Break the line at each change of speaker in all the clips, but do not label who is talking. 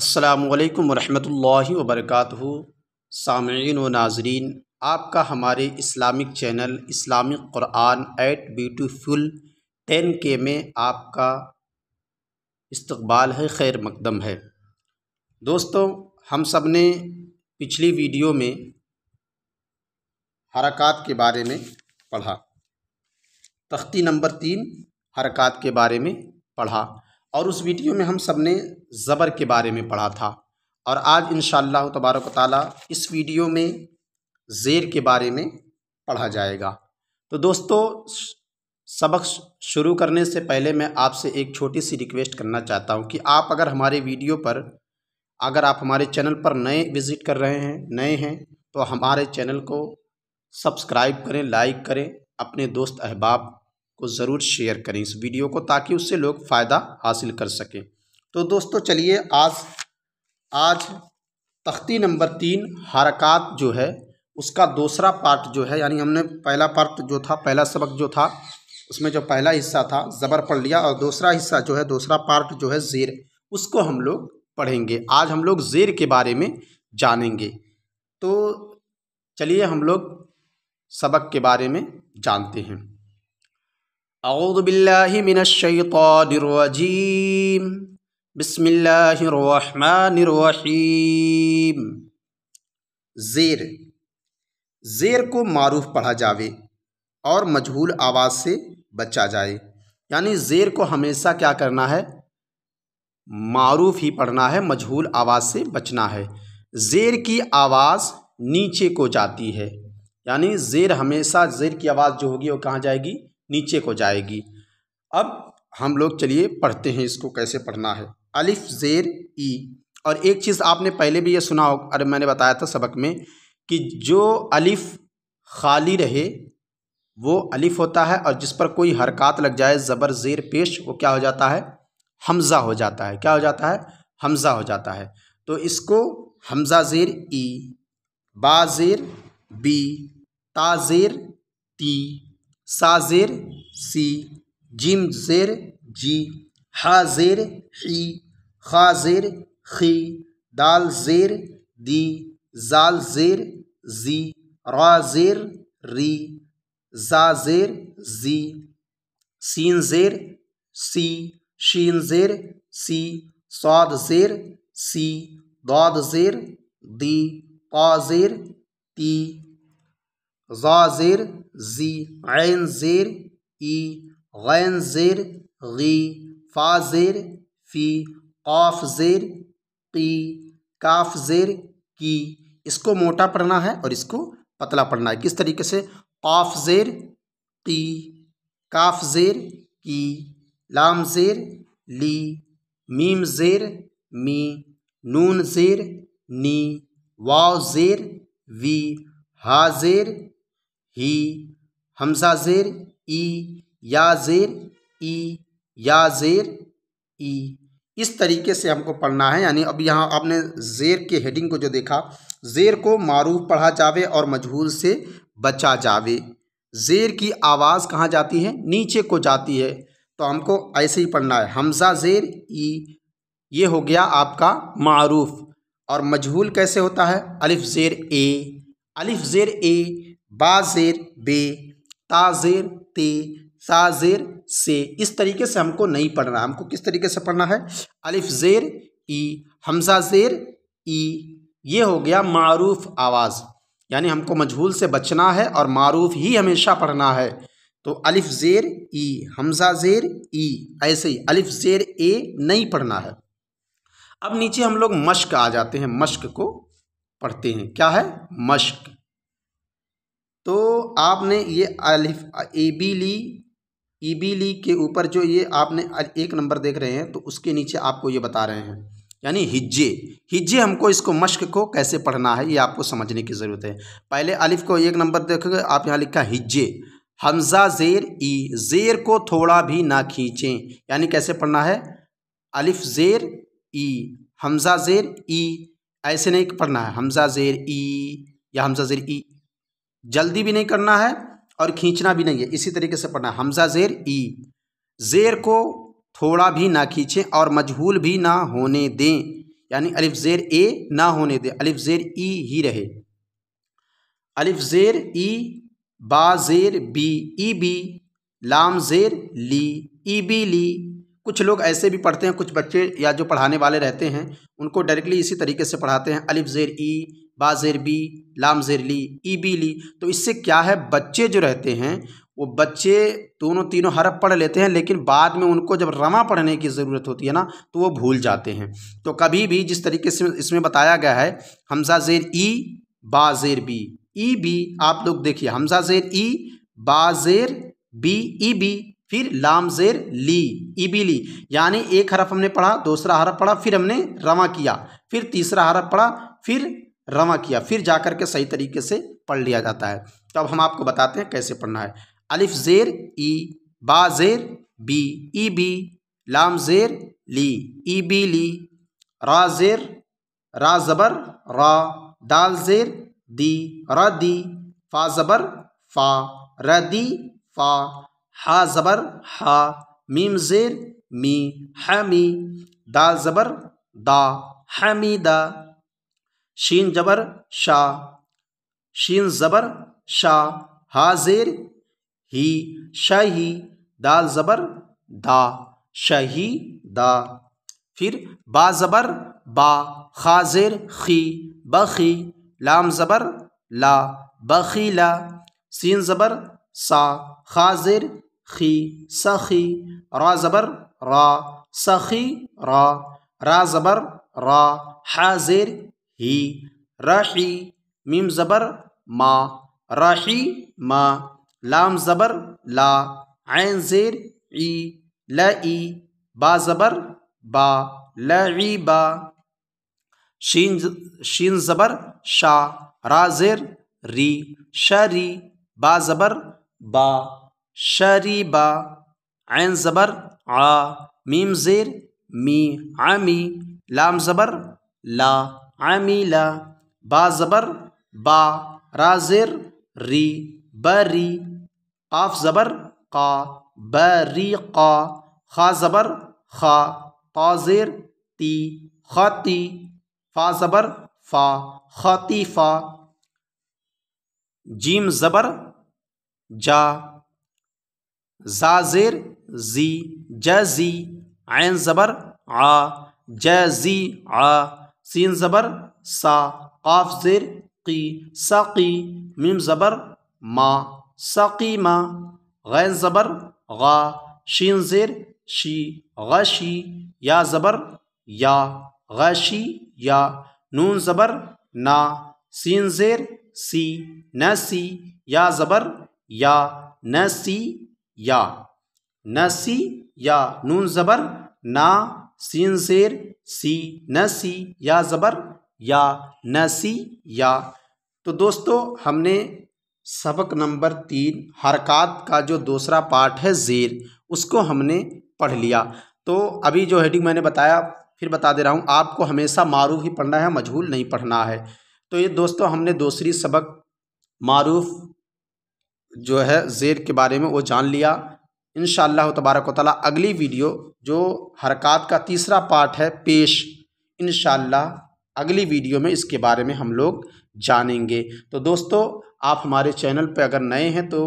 असलकम वरहमल वबरक सामीन व नाजरीन आपका हमारे इस्लामिक चैनल इस्लामिक क़ुरान एट ब्यूटीफुल टेन के में आपका इस्तबाल है खैर मकदम है दोस्तों हम सब ने पिछली वीडियो में हरकत के बारे में पढ़ा तख्ती नंबर तीन हरकत के बारे में पढ़ा और उस वीडियो में हम सब ने ज़बर के बारे में पढ़ा था और आज इन तबारक ताली इस वीडियो में ज़ेर के बारे में पढ़ा जाएगा तो दोस्तों सबक शुरू करने से पहले मैं आपसे एक छोटी सी रिक्वेस्ट करना चाहता हूं कि आप अगर हमारे वीडियो पर अगर आप हमारे चैनल पर नए विज़िट कर रहे हैं नए हैं तो हमारे चैनल को सब्सक्राइब करें लाइक करें अपने दोस्त अहबाब को ज़रूर शेयर करें इस वीडियो को ताकि उससे लोग फ़ायदा हासिल कर सकें तो दोस्तों चलिए आज आज तख्ती नंबर तीन हरकत जो है उसका दूसरा पार्ट जो है यानी हमने पहला पार्ट जो था पहला सबक जो था उसमें जो पहला हिस्सा था ज़बर पढ़ लिया और दूसरा हिस्सा जो है दूसरा पार्ट जो है ज़ेर उसको हम लोग पढ़ेंगे आज हम लोग ज़ेर के बारे में जानेंगे तो चलिए हम लोग सबक के बारे में जानते हैं अऊदबिल्लिमिनशैतरजीम बिस्मिल्लाहिर्रहमानिर्रहीम ज़ेर ज़ेर को मारूफ पढ़ा जावे और मजहूल आवाज़ से बचा जाए यानी ज़ेर को हमेशा क्या करना है मारूफ ही पढ़ना है मजहूल आवाज़ से बचना है ज़ेर की आवाज़ नीचे को जाती है यानी ज़ेर हमेशा ज़ेर की आवाज़ जो होगी वो कहाँ जाएगी नीचे को जाएगी अब हम लोग चलिए पढ़ते हैं इसको कैसे पढ़ना है अलिफ ज़ेर ई और एक चीज़ आपने पहले भी ये सुना हो अरे मैंने बताया था सबक में कि जो अलिफ खाली रहे वो अलिफ होता है और जिस पर कोई हरकत लग जाए ज़बर ज़ेर पेश वो क्या हो जाता है हमज़ा हो जाता है क्या हो जाता है हमज़ा हो जाता है तो इसको हमज़ा ज़ेर ई ज़ेर बी ताज़ेर ती ज़ेर सी जिम ज़ेर जी हा ज़ेर ई খাজির খি দাল জের দি জাল জের জি রাজের রি জাজের জি সিনজের সি শিনজের সি সদজের সি দদজের দি পাজের তি জাজের জি আইনজের ই গাইনজের গি ফাজের ফি ऑफ ज़ेर की काफ ज़ेर की इसको मोटा पढ़ना है और इसको पतला पढ़ना है किस तरीके से ऑफ ज़ेर की काफ ज़ेर की लाम ज़ेर ली मीम ज़ेर मी नून ज़ेर नी वाव ज़ेर वी हा ज़ेर ही हमजा ज़ेर ई या ज़ेर ई या ज़ेर ई इस तरीके से हमको पढ़ना है यानी अब यहाँ आपने जेर के हेडिंग को जो देखा जेर को मारूफ पढ़ा जावे और मजहूल से बचा जावे जेर की आवाज़ कहाँ जाती है नीचे को जाती है तो हमको ऐसे ही पढ़ना है हमजा जेर ई ये हो गया आपका मारूफ और मजहूल कैसे होता है अलिफ जेर ए अलिफ जेर ए बा जेर बे ता जेर ते साजेर से इस तरीके से हमको नहीं पढ़ना हमको किस तरीके से पढ़ना है अलिफ जेर ई हमजा जेर ई ये हो गया मारूफ आवाज़ यानी हमको मजहूल से बचना है और मारूफ ही हमेशा पढ़ना है तो अलिफ जेर ई हमजा जेर ई ऐसे ही अलिफ जेर ए नहीं पढ़ना है अब नीचे हम लोग मश्क आ जाते हैं मश्क को पढ़ते हैं क्या है मश्क तो आपने ये अलिफ ए बी ली ई e लीग के ऊपर जो ये आपने एक नंबर देख रहे हैं तो उसके नीचे आपको ये बता रहे हैं यानी हिज्जे हिज्जे हमको इसको मश्क को कैसे पढ़ना है ये आपको समझने की ज़रूरत है पहले अलिफ को एक नंबर देखोगे आप यहाँ लिखा हिज्जे हमज़ा ज़ेर ई ज़ेर को थोड़ा भी ना खींचें यानी कैसे पढ़ना है अलिफ ज़ेर ई हमज़ा ज़ेर ई ऐसे नहीं पढ़ना है हमज़ा ज़ेर ई या हमज़ा ज़ेर ई जल्दी भी नहीं करना है और खींचना भी नहीं है इसी तरीके से पढ़ना हमजा ज़ेर ई ज़ेर को थोड़ा भी ना खींचें और मजहूल भी ना होने दें यानी अलिफ ज़ेर ए ना होने दें अलिफ ज़ेर ई ही रहे अलिफ ज़ेर ई बा ज़ेर बी ई बी लाम ज़ेर ली ई बी ली कुछ लोग ऐसे भी पढ़ते हैं कुछ बच्चे या जो पढ़ाने वाले रहते हैं उनको डायरेक्टली इसी तरीके से पढ़ाते हैं अलिफ ज़ेर ई बाजेर बी लामजेर ली ई बी ली तो इससे क्या है बच्चे जो रहते हैं वो बच्चे दोनों तीनों हरफ पढ़ लेते हैं लेकिन बाद में उनको जब रमा पढ़ने की ज़रूरत होती है ना तो वो भूल जाते हैं तो कभी भी जिस तरीके से इसमें बताया गया है हमजा जेर ई जेर बी ई बी आप लोग देखिए हमजा जेर ई जेर बी ई बी फिर लाम जेर ली ई बी ली यानी एक हरफ हमने पढ़ा दूसरा हरफ पढ़ा फिर हमने रमा किया फिर तीसरा हरफ पढ़ा फिर रवा किया फिर जा के सही तरीके से पढ़ लिया जाता है तो अब हम आपको बताते हैं कैसे पढ़ना है अलिफ ज़ेर ई बा ज़ेर बी ई बी लाम ज़ेर ली ई बी ली रा ज़ेर रा ज़बर रा दाल ज़ेर दी र दी फा ज़बर फा र दी फा हा ज़बर हा मीम ज़ेर मी हामी दाल ज़बर दा दा शीन जबर शाह शीन ज़बर शाह हाजेर ही शाही दाल ज़बर दा शही दा फिर बा ज़बर बा खाजेर खी बखी लाम ज़बर ला ला सीन ज़बर सा खाजेर खी सखी रा ज़बर रा सखी रा रा ज़बर रा हाजेर هي راحي ميم زبر ما راحي ما لام زبر لا عين زير عي لا اي با زبر با لا عي با شين شين زبر شا را زير ري شاري با زبر با شري با عين زبر ع ميم زير مي عمي لام زبر لا आमीला बाज़बर बा राजिर री बरी काफ ज़बर का बरी का खा ज़बर खा ताजिर ती खाती फा ज़बर फा खाती फा जीम ज़बर जा जाजिर जी जजी आन ज़बर आ जजी आ सीन ज़बर सा काफ ज़ेर की साकी मीम ज़बर मा साकी मा गैन ज़बर गा शीन ज़ेर शी गशी या ज़बर या गशी या नून ज़बर ना सीन ज़ेर सी न सी या ज़बर या न सी या न सी या नून ज़बर ना सीन शेर सी न सी या ज़बर या न सी या तो दोस्तों हमने सबक नंबर तीन हरकत का जो दूसरा पार्ट है ज़ेर उसको हमने पढ़ लिया तो अभी जो हेडिंग मैंने बताया फिर बता दे रहा हूँ आपको हमेशा मारूफ ही पढ़ना है मजहूल नहीं पढ़ना है तो ये दोस्तों हमने दूसरी सबक मारूफ जो है ज़ेर के बारे में वो जान लिया इन तबारक वाली अगली वीडियो जो हरकत का तीसरा पार्ट है पेश इन अगली वीडियो में इसके बारे में हम लोग जानेंगे तो दोस्तों आप हमारे चैनल पर अगर नए हैं तो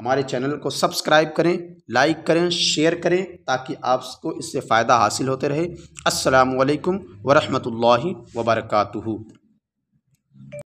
हमारे चैनल को सब्सक्राइब करें लाइक करें शेयर करें ताकि आपको इससे फ़ायदा हासिल होते रहे असलकम वरहमल वबरकू